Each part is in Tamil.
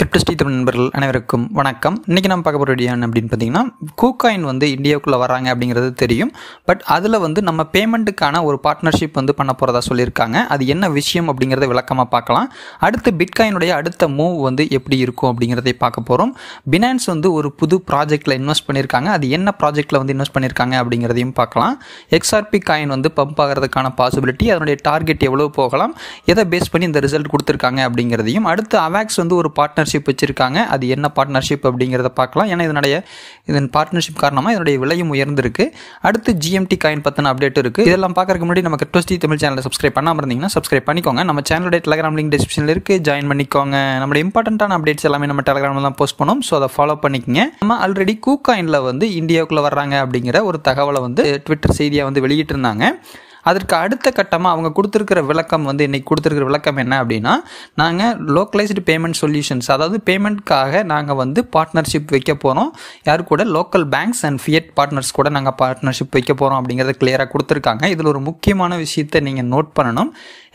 கிரிப்டஸ்டி தமிழ் நண்பர்கள் அனைவருக்கும் வணக்கம் இன்றைக்கி நம்ம பார்க்க போகிற வீடியோ என்ன அப்படின்னு பார்த்தீங்கன்னா கூகாயின் வந்து இந்தியாவுக்குள்ளே வராங்க அப்படிங்கிறது தெரியும் பட் அதில் வந்து நம்ம பேமெண்ட்டுக்கான ஒரு பார்ட்னர்ஷிப் வந்து பண்ண போகிறதா சொல்லியிருக்காங்க அது என்ன விஷயம் அப்படிங்கிறத விளக்கமாக பார்க்கலாம் அடுத்து பிட்காயினுடைய அடுத்த மூவ் வந்து எப்படி இருக்கும் அப்படிங்கிறதை பார்க்க போகிறோம் பினான்ஸ் வந்து ஒரு புது ப்ராஜெக்டில் இன்வெஸ்ட் பண்ணியிருக்காங்க அது என்ன ப்ராஜெக்டில் வந்து இன்வெஸ்ட் பண்ணியிருக்காங்க அப்படிங்கிறதையும் பார்க்கலாம் எக்ஸ்ஆர்பி காயின் வந்து பம்ப் ஆகிறதுக்கான பாசிபிலிட்டி அதனுடைய டார்கெட் எவ்வளோ போகலாம் எதை பேஸ் பண்ணி இந்த ரிசல்ட் கொடுத்துருக்காங்க அப்படிங்கிறதையும் அடுத்து அவாக்ஸ் வந்து ஒரு பார்ட்னர் பார்ட்னர்ஷிப் வச்சுருக்காங்க அது என்ன பார்ட்னர்ஷிப் அப்படிங்கிறத பார்க்கலாம் ஏன்னா இதனுடைய இதன் பார்ட்னர்ஷிப் காரணமாக இதனுடைய விலையும் உயர்ந்திருக்கு அடுத்து ஜிஎம்டி காயின் பற்றின அப்டேட் இருக்குது இதெல்லாம் பார்க்கறதுக்கு முன்னாடி நமக்கு ட்வஸ்டி தமிழ் சேனலை சப்ஸ்கிரைப் பண்ணாமல் இருந்தீங்கன்னா சப்ஸ்கிரைப் பண்ணிக்கோங்க நம்ம சேனலுடைய டெலகிராம் லிங்க் டிஸ்கிரிப்ஷனில் இருக்குது ஜாயின் பண்ணிக்கோங்க நம்மளுடைய இம்பார்ட்டண்ட்டான அப்டேட்ஸ் எல்லாமே நம்ம டெலகிராமில் தான் போஸ்ட் பண்ணோம் ஸோ அதை ஃபாலோ பண்ணிக்கங்க நம்ம ஆல்ரெடி கூ காயினில் வந்து இந்தியாவுக்குள்ளே வர்றாங்க அப்படிங்கிற ஒரு தகவலை வந்து ட்விட்டர் செய்தியாக வந்து வெளியிட்டிருந்தாங்க அதற்கு அடுத்த கட்டமாக அவங்க கொடுத்துருக்கிற விளக்கம் வந்து இன்னைக்கு கொடுத்துருக்கிற விளக்கம் என்ன அப்படின்னா நாங்கள் லோக்கலைஸ்டு பேமெண்ட் சொல்யூஷன்ஸ் அதாவது பேமெண்ட்காக நாங்கள் வந்து பார்ட்னர்ஷிப் வைக்க போகிறோம் யார் கூட local banks and fiat partners கூட நாங்கள் பார்ட்னர்ஷிப் வைக்க போகிறோம் அப்படிங்கிறத கிளியராக கொடுத்துருக்காங்க இதில் ஒரு முக்கியமான விஷயத்தை நீங்கள் நோட் பண்ணணும்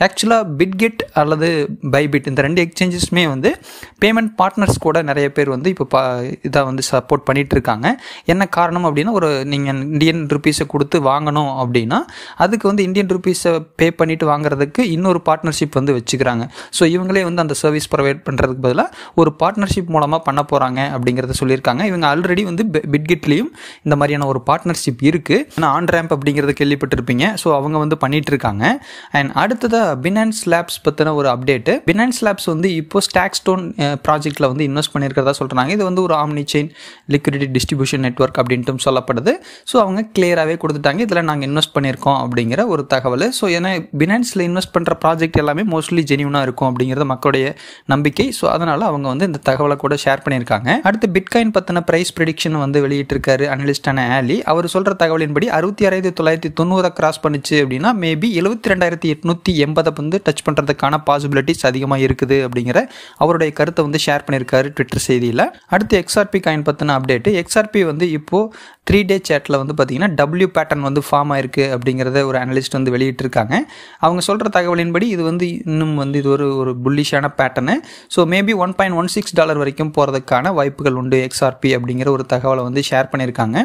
ஆக்சுவலாக பிட்கெட் அல்லது பைபிட் இந்த ரெண்டு எக்ஸ்சேஞ்சஸுமே வந்து பேமெண்ட் பார்ட்னர்ஸ் கூட நிறைய பேர் வந்து இப்போ பா இதாக வந்து சப்போர்ட் பண்ணிகிட்டு இருக்காங்க என்ன காரணம் அப்படின்னா ஒரு நீங்கள் இந்தியன் ருபீஸை கொடுத்து வாங்கணும் அப்படின்னா அதுக்கு வந்து வந்து இந்தியன் ருபீஸை பே பண்ணிவிட்டு வாங்குறதுக்கு இன்னொரு பார்ட்னர்ஷிப் வந்து வச்சுக்கிறாங்க ஸோ இவங்களே வந்து அந்த சர்வீஸ் ப்ரொவைட் பண்ணுறதுக்கு பதிலாக ஒரு பார்ட்னர்ஷிப் மூலமாக பண்ண போகிறாங்க அப்படிங்கிறத சொல்லியிருக்காங்க இவங்க ஆல்ரெடி வந்து பிட்கிட்லேயும் இந்த மாதிரியான ஒரு பார்ட்னர்ஷிப் இருக்குது ஆனால் ஆன் ரேம்ப் அப்படிங்கிறது கேள்விப்பட்டிருப்பீங்க ஸோ அவங்க வந்து பண்ணிட்டு இருக்காங்க அண்ட் அடுத்ததாக பினான்ஸ் லேப்ஸ் பற்றின ஒரு அப்டேட்டு பினான்ஸ் லேப்ஸ் வந்து இப்போ ஸ்டாக் ஸ்டோன் ப்ராஜெக்டில் வந்து இன்வெஸ்ட் பண்ணியிருக்கிறதா சொல்கிறாங்க இது வந்து ஒரு omni chain liquidity distribution network அப்படின்ட்டு சொல்லப்படுது ஸோ அவங்க கிளியராகவே கொடுத்துட்டாங்க இதில் நாங்கள் இன்வெஸ்ட் பண்ணியிருக்கோம் அப்படிங்கிற ஒரு தகவல் ஸோ ஏன்னா பினான்ஸில் இன்வெஸ்ட் பண்ணுற ப்ராஜெக்ட் எல்லாமே மோஸ்ட்லி ஜெனியூனாக இருக்கும் அப்படிங்கிறது மக்களுடைய நம்பிக்கை ஸோ அதனால் அவங்க வந்து இந்த தகவலை கூட ஷேர் பண்ணியிருக்காங்க அடுத்து பிட்காயின் பற்றின ப்ரைஸ் ப்ரிடிக்ஷன் வந்து வெளியிட்டிருக்காரு அனலிஸ்டான ஆலி அவர் சொல்கிற தகவலின்படி அறுபத்தி ஆறாயிரத்தி தொள்ளாயிரத்தி தொண்ணூறை கிராஸ் பண்ணிச்சு அப்படின்னா மேபி எழுபத்தி ரெண்டாயிரத்தி எட்நூற்றி எண்பதை வந்து டச் பண்ணுறதுக்கான பாசிபிலிட்டிஸ் அதிகமாக இருக்குது அப்படிங்கிற அவருடைய கருத்தை வந்து ஷேர் பண்ணியிருக்காரு ட்விட்டர் செய்தியில் அடுத்து எக்ஸ்ஆர்பி காயின் பற்றின அப்டேட்டு எக்ஸ்ஆர்பி வந்து இப்போது த்ரீ டே சேட்டில் வந்து பார்த்திங்கன்னா டபிள்யூ பேட்டர்ன் வந்து ஃபார்ம் ஆயிருக்கு அப்படிங்கிறத ஒரு அனலிஸ்ட் வந்து வெளியிட்டிருக்காங்க அவங்க சொல்கிற தகவலின்படி இது வந்து இன்னும் வந்து இது ஒரு ஒரு புல்லிஷான pattern so maybe one point one six dollar வரைக்கும் போகிறதுக்கான வாய்ப்புகள் உண்டு எக்ஸ்ஆர்பி அப்படிங்கிற ஒரு தகவலை வந்து ஷேர் பண்ணியிருக்காங்க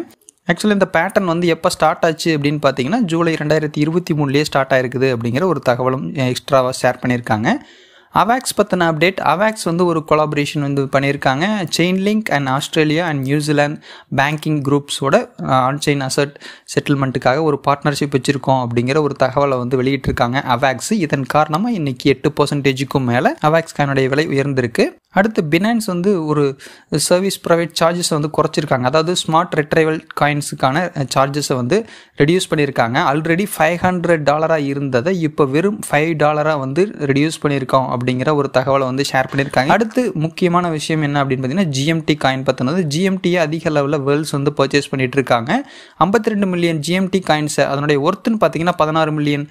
ஆக்சுவலி இந்த பேட்டர்ன் வந்து எப்போ ஸ்டார்ட் ஆச்சு அப்படின்னு பார்த்தீங்கன்னா ஜூலை ரெண்டாயிரத்தி இருபத்தி மூணுலேயே ஸ்டார்ட் ஆயிருக்குது அப்படிங்கிற ஒரு தகவலும் எக்ஸ்ட்ராவாக ஷேர் பண்ணியிருக்காங்க அவாக்ஸ் பற்றின அப்டேட் அவாக்ஸ் வந்து ஒரு கொலாபரேஷன் வந்து பண்ணியிருக்காங்க Chainlink and Australia and New Zealand banking குரூப்ஸோட செயின் அசட் செட்டில்மெண்ட்டுக்காக ஒரு பார்ட்னர்ஷிப் வச்சுருக்கோம் அப்படிங்கிற ஒரு தகவலை வந்து வெளியிட்டிருக்காங்க அவாக்ஸ் இதன் காரணமாக இன்னைக்கு எட்டு பர்சன்டேஜுக்கும் மேலே அவாக்ஸ் விலை உயர்ந்திருக்கு அடுத்து பினான்ஸ் வந்து ஒரு சர்வீஸ் ப்ரைவேட் சார்ஜஸ் வந்து குறைச்சிருக்காங்க அதாவது ஸ்மார்ட் ரெட்ரைவல் காயின்ஸுக்கான சார்ஜஸை வந்து ரெடியூஸ் பண்ணியிருக்காங்க ஆல்ரெடி ஃபைவ் ஹண்ட்ரட் டாலராக இருந்ததை இப்போ வெறும் ஃபைவ் டாலராக வந்து ரெடியூஸ் பண்ணியிருக்கோம் அப்படிங்கிற ஒரு தகவலை வந்து ஷேர் பண்ணியிருக்காங்க அடுத்து முக்கியமான விஷயம் என்ன அப்படின்னு பார்த்தீங்கன்னா ஜிஎம்டி காயின் பற்றினது ஜிஎம்டியை அதிக லெவலில் வேர்ல்ஸ் வந்து பர்ச்சேஸ் பண்ணிட்டு இருக்காங்க ஐம்பத்தி ரெண்டு மில்லியன் ஜிஎம்டி காயின்ஸை அதனுடைய ஒர்த்துன்னு பார்த்தீங்கன்னா பதினாறு மில்லியன்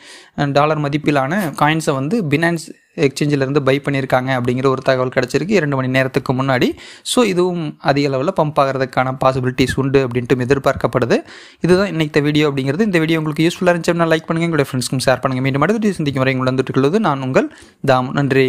டாலர் மதிப்பிலான காயின்ஸை வந்து பினான்ஸ் எக்ஸ்சேஞ்சிலிருந்து பை பண்ணியிருக்காங்க அப்படிங்கிற ஒரு தகவல் கிடச்சிருக்கு இரண்டு மணி நேரத்துக்கு முன்னாடி ஸோ இதுவும் அதிக அளவில் பம்ப் ஆகிறதுக்கான பாசிபிலிட்டிஸ் உண்டு அப்படின்ட்டு எதிர்பார்க்கப்படுது இதுதான் இன்னைக்கு வீடியோ அப்படிங்கிறது இந்த வீடியோ உங்களுக்கு யூஸ்ஃபுல்லாக இருந்துச்சுன்னா லைக் பண்ணுங்கள் உங்களுடைய ஃப்ரெண்ட்ஸ்க்கும் ஷேர் பண்ணுங்கள் மீண்டும் அடுத்த சிந்திக்கும் வரை உங்களுக்கு வந்துட்டு நான் உங்கள் தாம் நன்றி